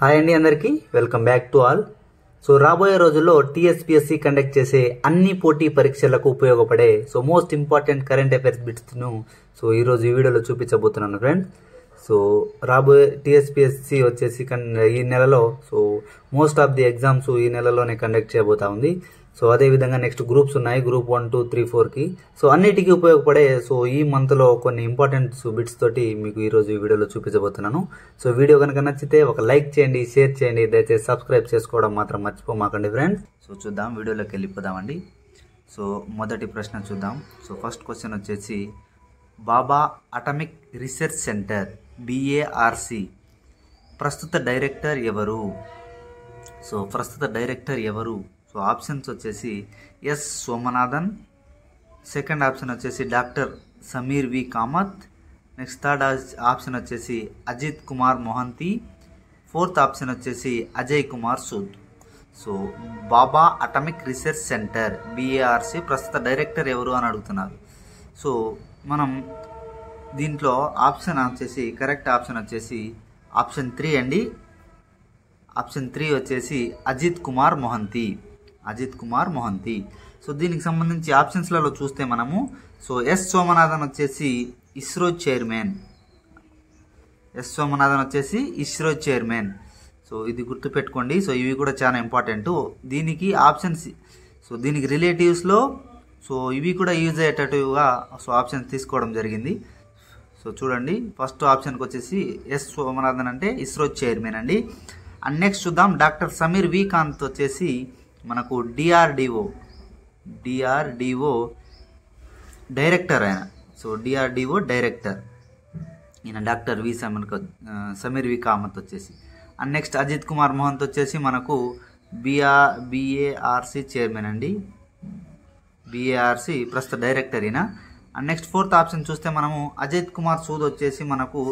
hi అండి అందరికీ welcome back to all so రాబోయే రోజుల్లో టీఎస్పీఎస్సీ కండక్ట్ చేసే అన్ని పోటీ పరీక్షలకు ఉపయోగపడే so most important current affairs బిట్స్ను సో ఈరోజు ఈ వీడియోలో చూపించబోతున్నాను ఫ్రెండ్స్ సో రాబోయే టీఎస్పీఎస్సీ వచ్చేసి ఈ నెలలో so most of the exams ఈ నెలలోనే కండక్ట్ చేయబోతా ఉంది సో అదేవిధంగా నెక్స్ట్ గ్రూప్స్ ఉన్నాయి గ్రూప్ వన్ టూ త్రీ ఫోర్కి సో అన్నిటికీ ఉపయోగపడే సో ఈ మంత్లో కొన్ని ఇంపార్టెంట్ బిట్స్ తోటి మీకు ఈరోజు ఈ వీడియోలో చూపించబోతున్నాను సో వీడియో కనుక నచ్చితే ఒక లైక్ చేయండి షేర్ చేయండి దయచేసి సబ్స్క్రైబ్ చేసుకోవడం మాత్రం మర్చిపోమాకండి ఫ్రెండ్స్ సో చూద్దాం వీడియోలోకి వెళ్ళిపోదామండి సో మొదటి ప్రశ్న చూద్దాం సో ఫస్ట్ క్వశ్చన్ వచ్చేసి Bhabha atomic research centre BARC ప్రస్తుత డైరెక్టర్ ఎవరు సో ప్రస్తుత డైరెక్టర్ ఎవరు సో ఆప్షన్స్ వచ్చేసి ఎస్ సోమనాథన్ సెకండ్ ఆప్షన్ వచ్చేసి doctor Sameer V Kamat next third option వచ్చేసి అజిత్ కుమార్ మొహంతి ఫోర్త్ ఆప్షన్ వచ్చేసి Ajay Kumar Sood so Bhabha atomic research centre BARC ప్రస్తుత డైరెక్టర్ ఎవరు అని అడుగుతున్నారు సో మనం దీంట్లో ఆప్షన్ వచ్చేసి కరెక్ట్ ఆప్షన్ వచ్చేసి ఆప్షన్ త్రీ అండి ఆప్షన్ త్రీ వచ్చేసి అజిత్ కుమార్ మొహంతి అజిత్ కుమార్ మొహంతి సో దీనికి సంబంధించి ఆప్షన్స్లలో చూస్తే మనము సో ఎస్ సోమనాథన్ వచ్చేసి ఇస్రో చైర్మన్ ఎస్ సోమనాథన్ వచ్చేసి ఇస్రో చైర్మన్ సో ఇది గుర్తుపెట్టుకోండి సో ఇవి కూడా చాలా ఇంపార్టెంట్ దీనికి ఆప్షన్స్ సో దీనికి రిలేటివ్స్లో సో ఇవి కూడా యూజ్ అయ్యేటట్టుగా సో ఆప్షన్స్ తీసుకోవడం జరిగింది సో చూడండి ఫస్ట్ ఆప్షన్కి వచ్చేసి ఎస్ సోమనాథన్ అంటే ఇస్రో చైర్మన్ అండి అండ్ నెక్స్ట్ చూద్దాం డాక్టర్ సమీర్ వి కాంత్ వచ్చేసి మనకు డిఆర్డిఓ డిఆర్డిఓ డైరెక్టర్ ఆయన సో డిఆర్డిఓ డైరెక్టర్ ఈయన doctor V Sameer Sameer V Kamat వచ్చేసి అండ్ నెక్స్ట్ అజిత్ కుమార్ మోహన్త్ వచ్చేసి మనకు బిఆర్ బిఏఆర్సి చైర్మన్ అండి బిఏఆర్సి ప్రస్తుత డైరెక్టర్ ఈయన అండ్ నెక్స్ట్ ఫోర్త్ ఆప్షన్ చూస్తే మనము అజిత్ కుమార్ సూద్ వచ్చేసి మనకు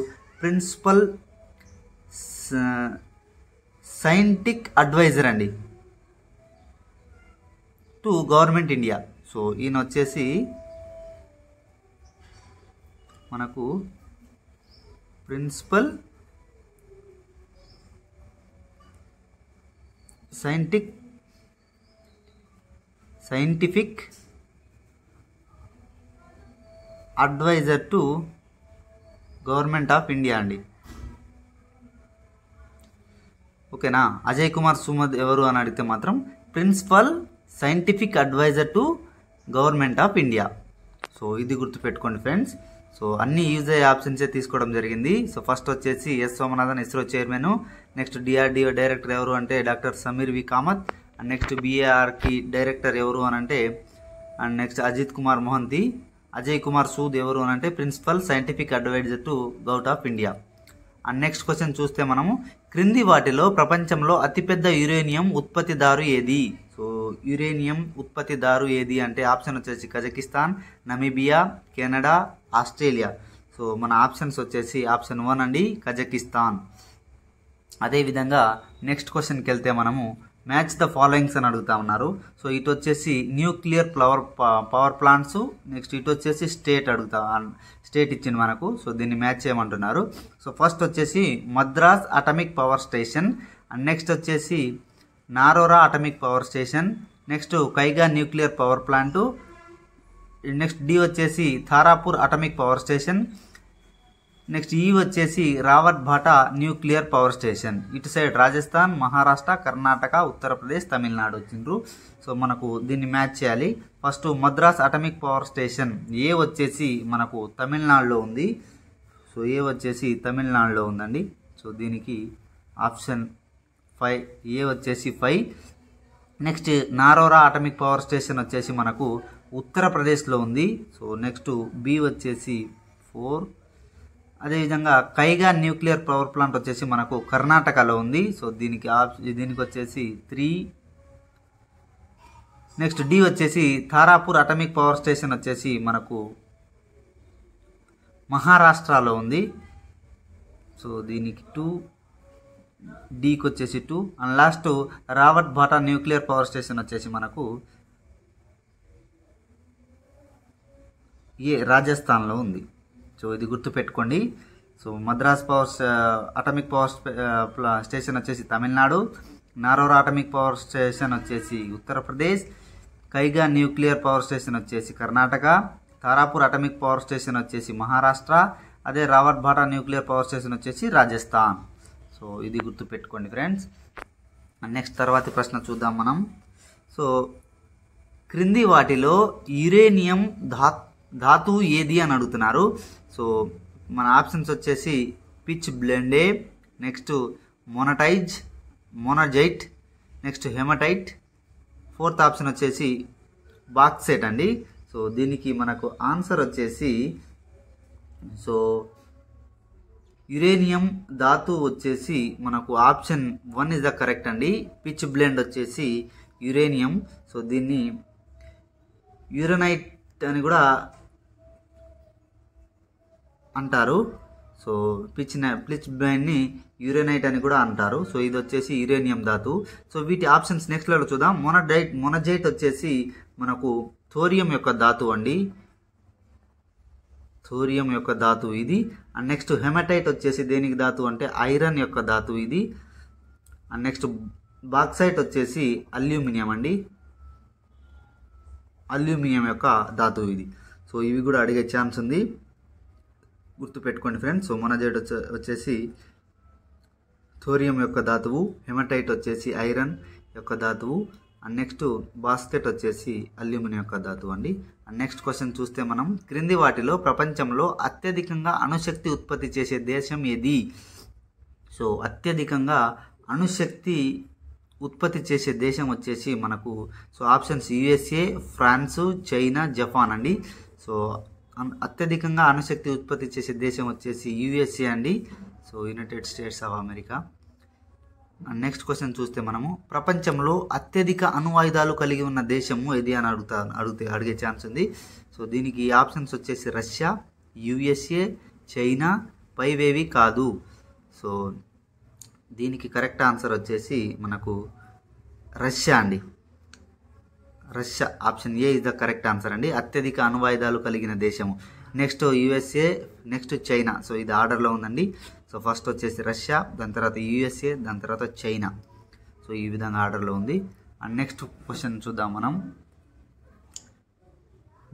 ప్రిన్సిపల్ సైంటిక్ అడ్వైజర్ అండి టు గవర్నమెంట్ ఇండియా సో ఈయన వచ్చేసి మనకు principal సైంటిక్ scientific adviser to government of India అండి ఓకేనా అజయ్ కుమార్ సుమద్ ఎవరు అని అడిగితే మాత్రం principal scientific adviser to government of India so ఇది గుర్తుపెట్టుకోండి ఫ్రెండ్స్ సో అన్ని యూజ్ అయ్యే ఆప్షన్సే తీసుకోవడం జరిగింది సో ఫస్ట్ వచ్చేసి S Somanathan ISRO chairman next DRDO director ఎవరు అంటే doctor Sameer V Kamat and next బిఏఆర్కి డైరెక్టర్ ఎవరు అని అంటే అండ్ నెక్స్ట్ అజిత్ కుమార్ మోహంతి అజయ్ కుమార్ సూద్ ఎవరు అని అంటే principal scientific adviser to govt of India and next question చూస్తే మనము క్రింది వాటిలో ప్రపంచంలో అతిపెద్ద యురేనియం ఉత్పత్తిదారు ఏది యురేనియం ఉత్పత్తిదారు ఏది అంటే ఆప్షన్ వచ్చేసి Kazakhstan Namibia Canada Australia so మన ఆప్షన్స్ వచ్చేసి ఆప్షన్ వన్ అండి కజకిస్తాన్ అదేవిధంగా నెక్స్ట్ క్వశ్చన్కి వెళ్తే మనము మ్యాచ్ ద ఫాలోయింగ్స్ అని అడుగుతా ఉన్నారు సో ఇటు వచ్చేసి nuclear power power plants next ఇటు వచ్చేసి స్టేట్ అడుగుతా స్టేట్ ఇచ్చింది మనకు సో దీన్ని మ్యాచ్ చేయమంటున్నారు సో ఫస్ట్ వచ్చేసి Madras atomic power station and next వచ్చేసి Narora atomic power station next Kaiga nuclear power plant next D వచ్చేసి Tarapur atomic power station next E వచ్చేసి Rawat Bhata nuclear power station ఇటు సైడ్ రాజస్థాన్ మహారాష్ట్ర కర్ణాటక ఉత్తరప్రదేశ్ తమిళనాడు వచ్చిండ్రు సో మనకు దీన్ని మ్యాచ్ చేయాలి first Madras atomic power station A వచ్చేసి మనకు తమిళనాడులో ఉంది సో ఏ వచ్చేసి తమిళనాడులో ఉందండి సో దీనికి ఆప్షన్ ఫైవ్ ఏ వచ్చేసి five next Narora atomic power station వచ్చేసి మనకు ఉత్తరప్రదేశ్లో ఉంది సో నెక్స్ట్ బి వచ్చేసి ఫోర్ అదేవిధంగా కైగా న్యూక్లియర్ పవర్ ప్లాంట్ వచ్చేసి మనకు కర్ణాటకలో ఉంది సో దీనికి ఆప్ దీనికి వచ్చేసి త్రీ నెక్స్ట్ డి వచ్చేసి తారాపూర్ అటమిక్ పవర్ స్టేషన్ వచ్చేసి మనకు మహారాష్ట్రలో ఉంది సో దీనికి టూ డీకి వచ్చేసి two and last Rawat Bhata nuclear power station వచ్చేసి మనకు ఏ రాజస్థాన్లో ఉంది సో ఇది గుర్తుపెట్టుకోండి so Madras power atomic power station వచ్చేసి Tamil Nadu Narora atomic power station వచ్చేసి Uttar Pradesh Kaiga nuclear power station వచ్చేసి Karnataka Tarapur atomic power station వచ్చేసి మహారాష్ట్ర అదే Rawat Bhata nuclear power station వచ్చేసి రాజస్థాన్ సో ఇది గుర్తుపెట్టుకోండి ఫ్రెండ్స్ నెక్స్ట్ తర్వాత ప్రశ్న చూద్దాం మనం సో క్రింది వాటిలో యురేనియం ధా ధాతు ఏది అని అడుగుతున్నారు సో మన ఆప్షన్స్ వచ్చేసి పిచ్ బ్లెండే నెక్స్ట్ మొనటైజ్ monazite next hematite fourth option వచ్చేసి బాక్సెట్ అండి సో దీనికి మనకు ఆన్సర్ వచ్చేసి సో యురేనియం ధాతు వచ్చేసి మనకు option one is the correct అండి పిచ్ బ్లెండ్ వచ్చేసి యురేనియం సో దీన్ని యురనైట్ అని కూడా అంటారు సో పిచ్ పిచ్ బ్లెండ్ని యురేనైట్ అని కూడా అంటారు సో ఇది వచ్చేసి యురేనియం ధాతు సో వీటి ఆప్షన్స్ నెక్స్ట్లో చూద్దాం మొనడైట్ మొనజైట్ వచ్చేసి మనకు థోరియం యొక్క ధాతు అండి థోరియం యొక్క ధాతువు ఇది అండ్ నెక్స్ట్ హెమటైట్ వచ్చేసి దేనికి ధాతువు అంటే ఐరన్ యొక్క ధాతువు ఇది అండ్ నెక్స్ట్ బాక్సైట్ వచ్చేసి అల్యూమినియం అండి అల్యూమినియం యొక్క ధాతువు ఇది సో ఇవి కూడా అడిగే ఛాన్స్ ఉంది గుర్తుపెట్టుకోండి ఫ్రెండ్స్ సో మొనజైట్ వచ్చే వచ్చేసి థోరియం యొక్క ధాతువు హెమటైట్ వచ్చేసి ఐరన్ యొక్క ధాతువు అండ్ నెక్స్ట్ బాస్కెట్ వచ్చేసి అల్యూమినియం యొక్క ధాతువు అండి అండ్ నెక్స్ట్ క్వశ్చన్ చూస్తే మనం క్రింది వాటిలో ప్రపంచంలో అత్యధికంగా అణుశక్తి ఉత్పత్తి చేసే దేశం ఏది సో అత్యధికంగా అణుశక్తి ఉత్పత్తి చేసే దేశం వచ్చేసి మనకు so options USA France China Japan అండి సో అత్యధికంగా అణుశక్తి ఉత్పత్తి చేసే దేశం వచ్చేసి యుఎస్ఏ అండి so United States of America next question చూస్తే మనము ప్రపంచంలో అత్యధిక అణువాయుధాలు కలిగి ఉన్న దేశము ఏది అని అడుగుతా అడిగితే అడిగే ఛాన్స్ ఉంది సో దీనికి ఆప్షన్స్ వచ్చేసి రష్యా యుఎస్ఏ చైనా పైవేవి కాదు సో దీనికి కరెక్ట్ ఆన్సర్ వచ్చేసి మనకు రష్యా అండి Russia option A is the correct answer అండి అత్యధిక అణువాయుధాలు కలిగిన దేశము next USA next China so ఇది ఆర్డర్లో ఉందండి సో ఫస్ట్ వచ్చేసి రష్యా దాని తర్వాత యూఎస్ఏ దాని తర్వాత చైనా సో ఈ విధంగా ఆర్డర్లో ఉంది అండ్ నెక్స్ట్ క్వశ్చన్ చూద్దాం మనం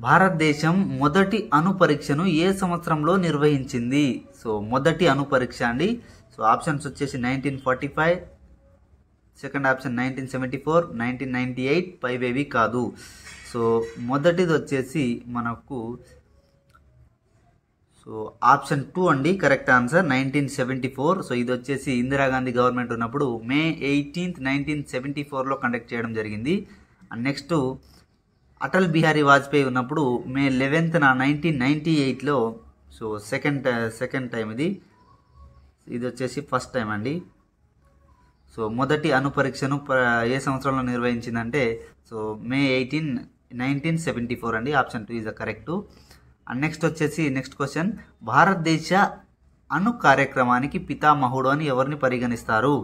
భారతదేశం మొదటి అణు పరీక్షను ఏ సంవత్సరంలో నిర్వహించింది సో మొదటి అణు పరీక్ష అండి సో ఆప్షన్స్ వచ్చేసి nineteen forty five second option nineteen seventy four nineteen ninety eight ఏవి కాదు సో మొదటిది వచ్చేసి మనకు సో ఆప్షన్ టూ అండి correct answer nineteen seventy four so ఇది వచ్చేసి ఇందిరాగాంధీ గవర్నమెంట్ ఉన్నప్పుడు మే ఎయిటీన్త్ నైన్టీన్ సెవెంటీ ఫోర్లో కండక్ట్ చేయడం జరిగింది అండ్ నెక్స్ట్ అటల్ బిహారీ వాజ్పేయి ఉన్నప్పుడు మే లెవెన్త్ నా నైన్టీన్ నైంటీ ఎయిట్లో సో సెకండ్ సెకండ్ టైం ఇది ఇది వచ్చేసి ఫస్ట్ టైం అండి సో మొదటి అనుపరీక్షను ఏ సంవత్సరంలో నిర్వహించిందంటే so May eighteen nineteen seventy four అండి option two is the correct and next వచ్చేసి నెక్స్ట్ క్వశ్చన్ భారతదేశ అణు కార్యక్రమానికి పితామహుడు అని ఎవరిని పరిగణిస్తారు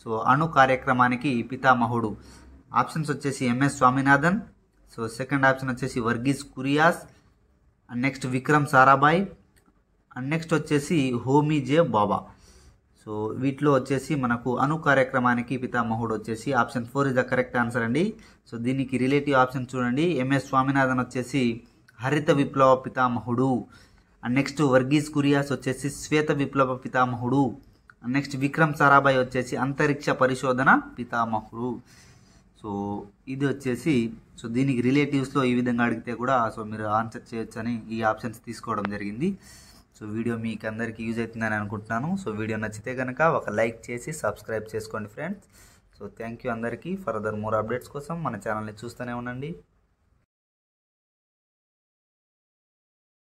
సో అణు కార్యక్రమానికి పితామహుడు ఆప్షన్స్ వచ్చేసి MS Swaminathan so second option వచ్చేసి Verghese Kurien and next Vikram Sarabhai and next వచ్చేసి హోమీ జే బాబా సో వీటిలో వచ్చేసి మనకు అణు కార్యక్రమానికి పితామహుడు వచ్చేసి option four is the correct answer అండి సో దీనికి రిలేటివ్ ఆప్షన్ చూడండి ఎంఎస్ స్వామినాథన్ వచ్చేసి హరిత విప్లవ పితామహుడు అండ్ నెక్స్ట్ వర్గీస్ కురియాస్ వచ్చేసి శ్వేత విప్లవ పితామహుడు నెక్స్ట్ విక్రమ్ సారాభాయ్ వచ్చేసి అంతరిక్ష పరిశోధన పితామహుడు సో ఇది వచ్చేసి సో దీనికి రిలేటివ్స్లో ఈ విధంగా అడిగితే కూడా సో మీరు ఆన్సర్ చేయొచ్చని ఈ ఆప్షన్స్ తీసుకోవడం జరిగింది సో వీడియో మీకు అందరికీ యూజ్ అవుతుందని అనుకుంటున్నాను సో వీడియో నచ్చితే కనుక ఒక లైక్ చేసి సబ్స్క్రైబ్ చేసుకోండి ఫ్రెండ్స్ సో థ్యాంక్ యూ అందరికీ ఫర్దర్ మోర్ అప్డేట్స్ కోసం మన ఛానల్ని చూస్తూనే ఉండండి